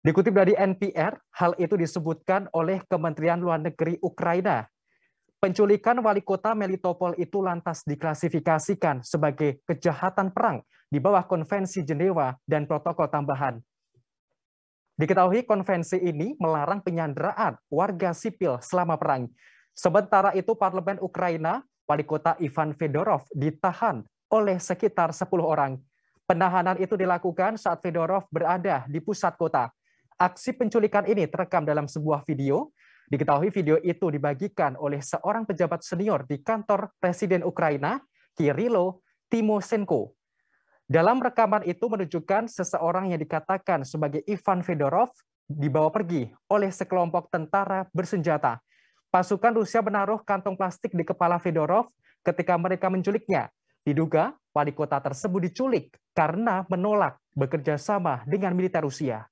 Dikutip dari NPR, hal itu disebutkan oleh Kementerian Luar Negeri Ukraina. Penculikan wali kota Melitopol itu lantas diklasifikasikan sebagai kejahatan perang di bawah Konvensi Jenewa dan protokol tambahan. Diketahui konvensi ini melarang penyanderaan warga sipil selama perang. Sementara itu parlemen Ukraina, wali kota Ivan Fedorov ditahan oleh sekitar 10 orang. Penahanan itu dilakukan saat Fedorov berada di pusat kota. Aksi penculikan ini terekam dalam sebuah video. Diketahui video itu dibagikan oleh seorang pejabat senior di kantor Presiden Ukraina, Kirilo Timosenko Dalam rekaman itu menunjukkan seseorang yang dikatakan sebagai Ivan Fedorov dibawa pergi oleh sekelompok tentara bersenjata. Pasukan Rusia menaruh kantong plastik di kepala Fedorov ketika mereka menculiknya. Diduga wali kota tersebut diculik karena menolak bekerja sama dengan militer Rusia.